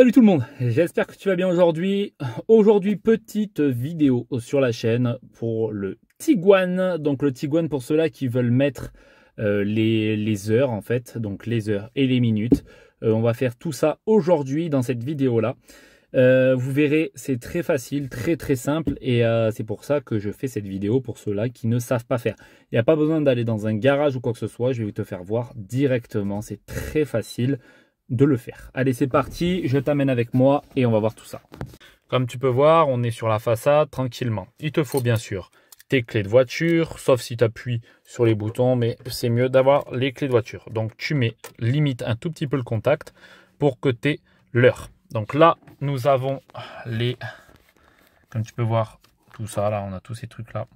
Salut tout le monde, j'espère que tu vas bien aujourd'hui. Aujourd'hui, petite vidéo sur la chaîne pour le Tiguan. Donc le Tiguan pour ceux-là qui veulent mettre euh, les, les, heures en fait, donc les heures et les minutes. Euh, on va faire tout ça aujourd'hui dans cette vidéo-là. Euh, vous verrez, c'est très facile, très très simple et c'est pour ça que je fais cette vidéo pour ceux-là qui ne savent pas faire. Il n'y a pas besoin d'aller dans un garage ou quoi que ce soit, je vais te faire voir directement, c'est très facile de le faire. Allez, c'est parti, je t'amène avec moi et on va voir tout ça. Comme tu peux voir, on est sur la façade tranquillement. Il te faut bien sûr tes clés de voiture, sauf si tu appuies sur les boutons, mais c'est mieux d'avoir les clés de voiture. Donc tu mets limite un tout petit peu le contact pour que tu l'heure. Donc là, nous avons les... Comme tu peux voir, tout ça, là, on a tous ces trucs-là.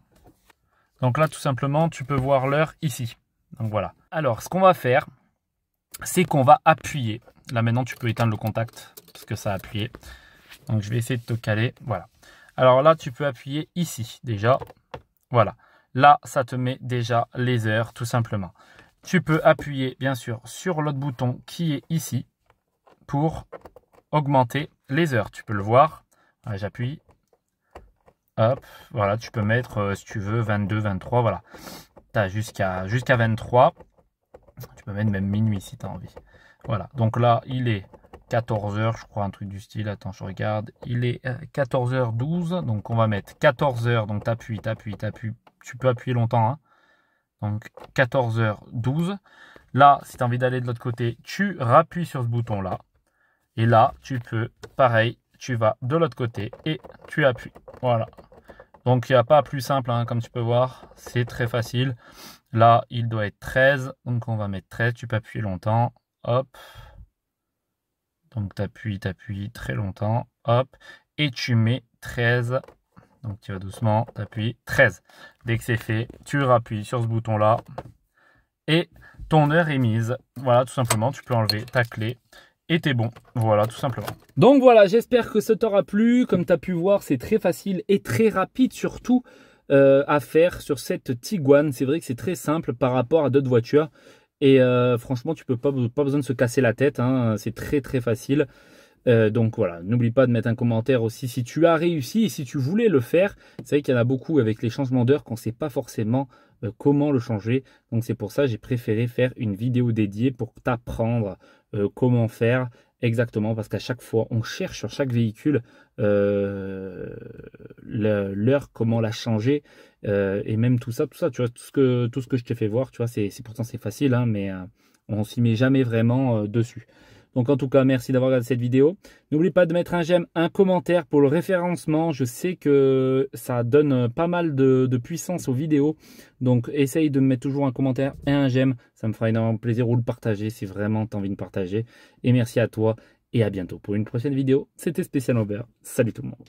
Donc là, tout simplement, tu peux voir l'heure ici. Donc voilà. Alors, ce qu'on va faire, c'est qu'on va appuyer. Là maintenant, tu peux éteindre le contact parce que ça a appuyé. Donc je vais essayer de te caler. Voilà. Alors là, tu peux appuyer ici déjà. Voilà. Là, ça te met déjà les heures tout simplement. Tu peux appuyer bien sûr sur l'autre bouton qui est ici pour augmenter les heures. Tu peux le voir. J'appuie. Hop, voilà, tu peux mettre, euh, si tu veux, 22, 23, voilà. Tu as jusqu'à jusqu'à 23. Tu peux mettre même minuit si tu as envie. Voilà, donc là, il est 14h, je crois, un truc du style. Attends, je regarde. Il est 14h12, euh, donc on va mettre 14h. Donc tu appuies tu appuies Tu peux appuyer longtemps. Hein. Donc 14h12. Là, si tu as envie d'aller de l'autre côté, tu rappuies sur ce bouton-là. Et là, tu peux, pareil, tu vas de l'autre côté et tu appuies. Voilà. Donc il n'y a pas plus simple, hein, comme tu peux voir. C'est très facile. Là, il doit être 13. Donc, on va mettre 13. Tu peux appuyer longtemps. Hop. Donc, tu appuies, tu appuies très longtemps. Hop. Et tu mets 13. Donc, tu vas doucement. Tu appuies 13. Dès que c'est fait, tu rappuies sur ce bouton-là. Et ton heure est mise. Voilà, tout simplement. Tu peux enlever ta clé et t'es bon. Voilà, tout simplement. Donc voilà, j'espère que ça t'aura plu. Comme tu as pu voir, c'est très facile et très rapide surtout. Euh, à faire sur cette Tiguan. C'est vrai que c'est très simple par rapport à d'autres voitures. Et euh, franchement, tu peux pas, pas besoin de se casser la tête. Hein. C'est très très facile. Euh, donc voilà, n'oublie pas de mettre un commentaire aussi si tu as réussi et si tu voulais le faire. C'est vrai qu'il y en a beaucoup avec les changements d'heure qu'on ne sait pas forcément euh, comment le changer. Donc c'est pour ça j'ai préféré faire une vidéo dédiée pour t'apprendre euh, comment faire exactement parce qu'à chaque fois on cherche sur chaque véhicule l'heure, comment la changer et même tout ça, tout ça, tu vois, tout ce que, tout ce que je t'ai fait voir, tu vois, c'est pourtant c'est facile, hein, mais on s'y met jamais vraiment dessus. Donc en tout cas, merci d'avoir regardé cette vidéo. N'oublie pas de mettre un j'aime, un commentaire pour le référencement. Je sais que ça donne pas mal de, puissance aux vidéos. Donc essaye de mettre toujours un commentaire et un j'aime. Ça me fera énormément plaisir ou le partager si vraiment tu as envie de partager. Et merci à toi et à bientôt pour une prochaine vidéo. C'était Spécial Aubert. Salut tout le monde.